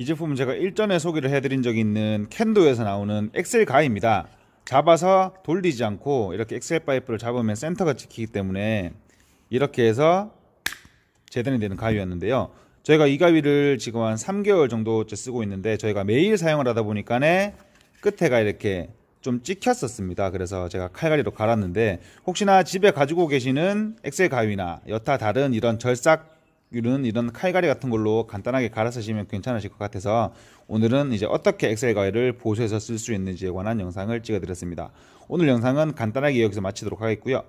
이 제품은 제가 일전에 소개를 해드린 적이 있는 캔도에서 나오는 엑셀 가입니다. 잡아서 돌리지 않고 이렇게 엑셀 파이프를 잡으면 센터가 찍히기 때문에 이렇게 해서 재단이 되는 가위였는데요. 저희가 이 가위를 지금 한 3개월 정도째 쓰고 있는데 저희가 매일 사용을 하다 보니까 끝에가 이렇게 좀 찍혔었습니다. 그래서 제가 칼갈이로 갈았는데 혹시나 집에 가지고 계시는 엑셀 가위나 여타 다른 이런 절삭 는 이런 칼갈이 같은 걸로 간단하게 갈아 서시면 괜찮으실 것 같아서 오늘은 이제 어떻게 엑셀 가위를 보수해서 쓸 수 있는지에 관한 영상을 찍어드렸습니다. 오늘 영상은 간단하게 여기서 마치도록 하겠고요.